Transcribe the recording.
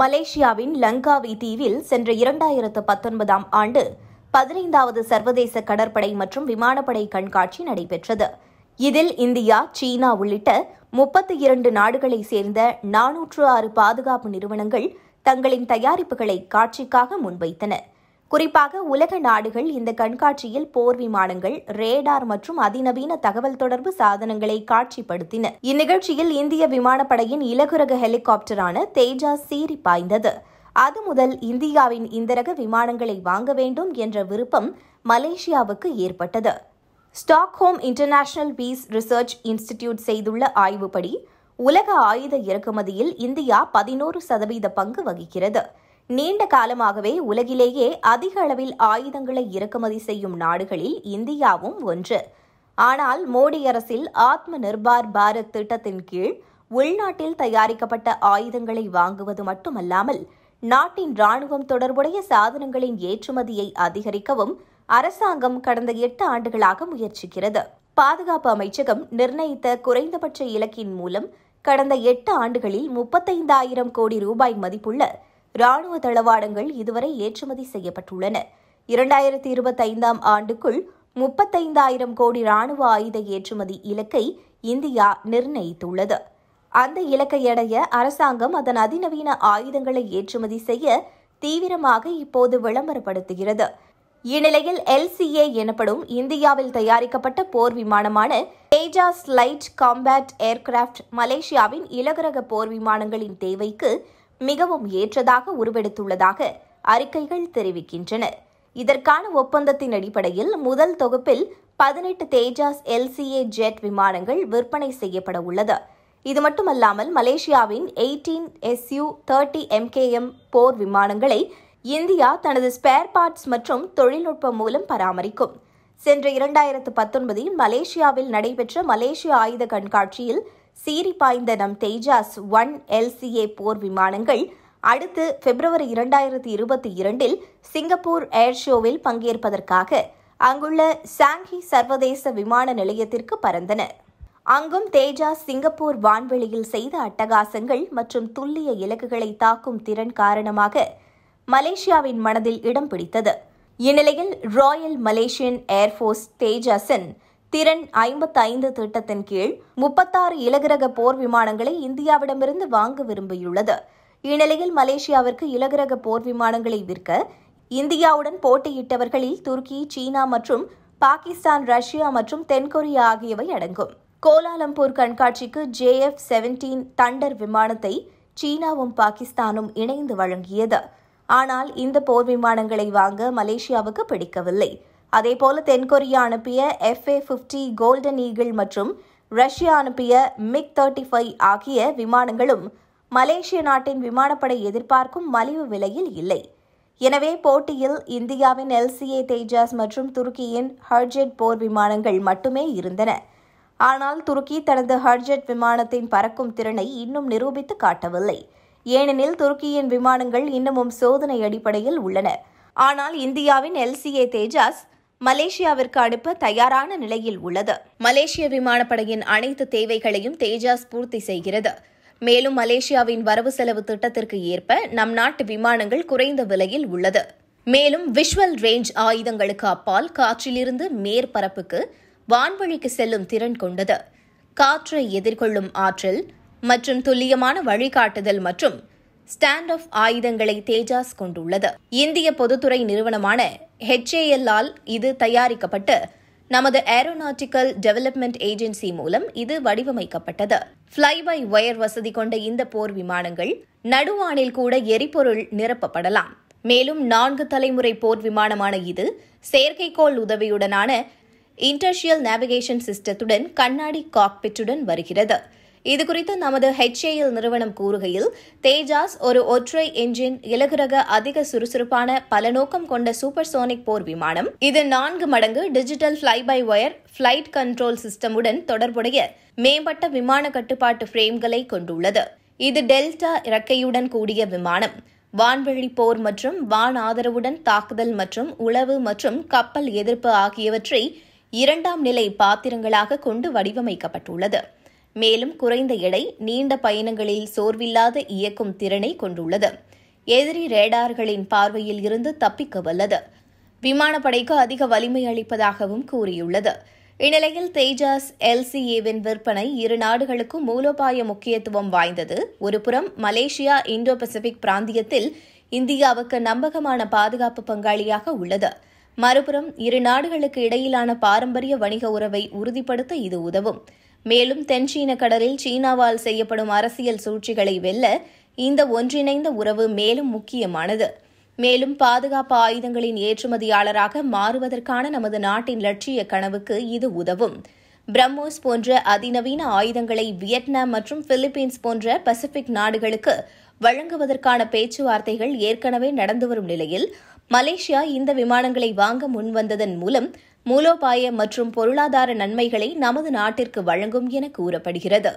மலேசியாவின் லங்காவி தீவில் சென்ற இரண்டாயிரத்து பத்தொன்பதாம் ஆண்டு பதினைந்தாவது சர்வதேச கடற்படை மற்றும் விமானப்படை கண்காட்சி நடைபெற்றது இதில் இந்தியா சீனா உள்ளிட்ட முப்பத்தி இரண்டு நாடுகளை சேர்ந்த நானூற்று ஆறு பாதுகாப்பு நிறுவனங்கள் தங்களின் தயாரிப்புகளை காட்சிக்காக முன்வைத்தன குறிப்பாக உலக நாடுகள் இந்த கண்காட்சியில் போர் விமானங்கள் ரேடார் மற்றும் அதிநவீன தகவல் தொடர்பு சாதனங்களை காட்சிப்படுத்தின இந்நிகழ்ச்சியில் இந்திய விமானப்படையின் இலகுரக ஹெலிகாப்டரான தேஜாஸ் சீறி பாய்ந்தது அது முதல் இந்தியாவின் இந்தரக விமானங்களை வாங்க வேண்டும் என்ற விருப்பம் மலேசியாவுக்கு ஏற்பட்டது Stockholm International Peace Research Institute செய்துள்ள ஆய்வுப்படி உலக ஆயுத இறக்குமதியில் இந்தியா பதினோரு சதவீத பங்கு வகிக்கிறது நீண்ட காலமாகவே உலகிலேயே அதிக அளவில் ஆயுதங்களை இறக்குமதி செய்யும் நாடுகளில் இந்தியாவும் ஒன்று ஆனால் மோடி அரசில் ஆத்ம நிர்பார் பாரத் திட்டத்தின் கீழ் உள்நாட்டில் தயாரிக்கப்பட்ட ஆயுதங்களை வாங்குவது மட்டுமல்லாமல் நாட்டின் ராணுவம் தொடர்புடைய சாதனங்களின் ஏற்றுமதியை அதிகரிக்கவும் அரசாங்கம் கடந்த எட்டு ஆண்டுகளாக முயற்சிக்கிறது பாதுகாப்பு அமைச்சகம் நிர்ணயித்த குறைந்தபட்ச இலக்கின் மூலம் கடந்த எட்டு ஆண்டுகளில் முப்பத்தைந்தாயிரம் கோடி ரூபாய் மதிப்புள்ள ராணுவ தளவாடங்கள் இதுவரை ஏற்றுமதி செய்யப்பட்டுள்ளன இரண்டாயிரத்தி இருபத்தைந்தாம் ஆண்டுக்குள் முப்பத்தைந்தாயிரம் கோடி ராணுவ ஆயுத ஏற்றுமதி இலக்கை இந்தியா நிர்ணயித்துள்ளது அந்த இலக்கை அடைய அரசாங்கம் அதன் அதிநவீன ஆயுதங்களை ஏற்றுமதி செய்ய தீவிரமாக இப்போது விளம்பரப்படுத்துகிறது இந்நிலையில் எல்சிஏ எனப்படும் இந்தியாவில் தயாரிக்கப்பட்ட போர் விமானமான தேஜாஸ் லைட் காம்பேட் ஏர்கிராப்ட் மலேசியாவின் இலகுரக போர் விமானங்களின் தேவைக்கு மிகவும் ஏற்றதாக உருவெடுத்துள்ளதாக அறிக்கைகள் தெரிவிக்கின்றன இதற்கான ஒப்பந்தத்தின் அடிப்படையில் முதல் தொகுப்பில் பதினெட்டு தேஜாஸ் எல்சிஏ ஜெட் விமானங்கள் விற்பனை செய்யப்பட உள்ளது இது மட்டுமல்லாமல் மலேசியாவின் எயிட்டீன் எஸ்யூ தேர்ட்டி எம்கேஎம் போர் விமானங்களை இந்தியா தனது ஸ்பேர் பார்ட்ஸ் மற்றும் தொழில்நுட்பம் மூலம் பராமரிக்கும் சென்ற இரண்டாயிரத்து பத்தொன்பதில் மலேசியாவில் நடைபெற்ற மலேசிய ஆயுத கண்காட்சியில் சீறி பாய்ந்த நம் தேஜாஸ் ஒன் எல்சிஏ போர் விமானங்கள் அடுத்து பிப்ரவரி இரண்டாயிரத்தி இருபத்தி இரண்டில் சிங்கப்பூர் ஏர் ஷோவில் பங்கேற்பதற்காக அங்குள்ள சாங்கி சர்வதேச விமான நிலையத்திற்கு பறந்தன அங்கும் தேஜாஸ் சிங்கப்பூர் வான்வெளியில் செய்த அட்டகாசங்கள் மற்றும் துல்லிய இலக்குகளை தாக்கும் திறன் காரணமாக மலேசியாவின் மனதில் இடம் பிடித்தது இந்நிலையில் ராயல் மலேசியன் ஏர்ஃபோர்ஸ் தேஜாஸின் திறன் ஐம்பத்தைந்து திட்டத்தின் கீழ் முப்பத்தாறு இலகுரக போர் விமானங்களை இந்தியாவிடமிருந்து வாங்க விரும்பியுள்ளது இந்நிலையில் மலேசியாவிற்கு இலகுரக போர் விமானங்களை விற்க இந்தியாவுடன் போட்டியிட்டவர்களில் துருக்கி சீனா மற்றும் பாகிஸ்தான் ரஷ்யா மற்றும் தென்கொரியா ஆகியவை அடங்கும் கோலாலம்பூர் கண்காட்சிக்கு ஜே எஃப் செவன்டீன் தண்டர் விமானத்தை சீனாவும் பாகிஸ்தானும் இணைந்து வழங்கியது ஆனால் இந்த போர் விமானங்களை வாங்க மலேசியாவுக்கு பிடிக்கவில்லை அதேபோல தென்கொரியா அனுப்பிய எஃப்ஏ ஃபிஃப்டி கோல்டன் ஈகிள் மற்றும் ரஷ்யா அனுப்பிய மிக் தேர்ட்டி ஃபைவ் ஆகிய விமானங்களும் மலேசிய நாட்டின் விமானப்படை எதிர்பார்க்கும் மலிவு விலையில் இல்லை எனவே போட்டியில் இந்தியாவின் எல்சிஏ தேஜாஸ் மற்றும் துருக்கியின் ஹர்ஜெட் போர் விமானங்கள் மட்டுமே இருந்தன ஆனால் துருக்கி தனது ஹர்ஜெட் விமானத்தின் பறக்கும் திறனை இன்னும் நிரூபித்து காட்டவில்லை ஏனெனில் துருக்கியின் விமானங்கள் இன்னமும் சோதனை அடிப்படையில் உள்ளன ஆனால் இந்தியாவின் எல்சிஏ தேஜாஸ் மலேசியாவிற்கு அனுப்ப தயாரான நிலையில் உள்ளது மலேசிய விமானப்படையின் அனைத்து தேவைகளையும் தேஜாஸ் பூர்த்தி செய்கிறது மேலும் மலேசியாவின் வரவு செலவு திட்டத்திற்கு ஏற்ப நம் நாட்டு விமானங்கள் குறைந்த விலையில் உள்ளது மேலும் விஷுவல் ரேஞ்ச் ஆயுதங்களுக்கு அப்பால் காற்றிலிருந்து மேற்பரப்புக்கு வான்வழிக்கு செல்லும் திறன் கொண்டது காற்றை எதிர்கொள்ளும் ஆற்றல் மற்றும் துல்லியமான வழிகாட்டுதல் மற்றும் ஸ்டாண்ட் ஆஃப் ஆயுதங்களை தேஜாஸ் கொண்டுள்ளது இந்திய பொதுத்துறை நிறுவனமான ஹெச்ஏஎல் ஆல் இது தயாரிக்கப்பட்டு நமது ஏரோநாட்டிக்கல் டெவலப்மெண்ட் ஏஜென்சி மூலம் இது வடிவமைக்கப்பட்டது ஃப்ளை பை ஒயர் வசதி கொண்ட இந்த போர் விமானங்கள் நடுவானில் கூட எரிபொருள் நிரப்பப்படலாம் மேலும் நான்கு தலைமுறை போர் விமானமான இது செயற்கைக்கோள் உதவியுடனான இன்டர்ஷியல் நேவிகேஷன் சிஸ்டத்துடன் கண்ணாடி காக்பிட்டுடன் வருகிறது இதுகுறித்து நமது ஹெச்ஏஎல் நிறுவனம் கூறுகையில் தேஜாஸ் ஒரு ஒற்றை என்ஜின் இலகுரக அதிக சுறுசுறுப்பான பல நோக்கம் கொண்ட சூப்பர் சோனிக் போர் விமானம் இது நான்கு மடங்கு digital fly by wire flight control சிஸ்டமுடன் தொடர்புடைய மேம்பட்ட விமான கட்டுப்பாட்டு பிரேம்களை கொண்டுள்ளது இது டெல்டா இறக்கையுடன் கூடிய விமானம் வான்வெளி போர் மற்றும் வான் ஆதரவுடன் தாக்குதல் மற்றும் உளவு மற்றும் கப்பல் எதிர்ப்பு ஆகியவற்றை இரண்டாம் நிலை பாத்திரங்களாக கொண்டு வடிவமைக்கப்பட்டுள்ளது மேலும் குறைந்த எடை நீண்ட பயணங்களில் சோர்வில்லாத இயக்கும் திறனை கொண்டுள்ளது எதிரி ரேடார்களின் பார்வையில் இருந்து தப்பிக்க வல்லது விமானப்படைக்கு அதிக வலிமை அளிப்பதாகவும் கூறியுள்ளது இந்நிலையில் தேஜாஸ் எல்சிஏவின் விற்பனை இரு நாடுகளுக்கும் மூலோபாய முக்கியத்துவம் வாய்ந்தது ஒருபுறம் மலேசியா இந்தோ பசிபிக் பிராந்தியத்தில் இந்தியாவுக்கு நம்பகமான பாதுகாப்பு பங்காளியாக உள்ளது மறுபுறம் இரு நாடுகளுக்கு இடையிலான பாரம்பரிய வணிக உறவை உறுதிப்படுத்த இது உதவும் மேலும் தென்சீன கடலில் சீனாவால் செய்யப்படும் அரசியல் சூழ்ச்சிகளை வெல்ல இந்த ஒன்றிணைந்த உறவு மேலும் முக்கியமானது மேலும் பாதுகாப்பு ஆயுதங்களின் ஏற்றுமதியாளராக மாறுவதற்கான நமது நாட்டின் லட்சிய கனவுக்கு இது உதவும் பிரம்மோஸ் போன்ற அதிநவீன ஆயுதங்களை வியட்நாம் மற்றும் பிலிப்பீன்ஸ் போன்ற பசிபிக் நாடுகளுக்கு வழங்குவதற்கான பேச்சுவார்த்தைகள் ஏற்கனவே நடந்து வரும் நிலையில் மலேசியா இந்த விமானங்களை வாங்க முன்வந்ததன் மூலம் மூலோபாய மற்றும் பொருளாதார நன்மைகளை நமது நாட்டிற்கு வழங்கும் என கூறப்படுகிறது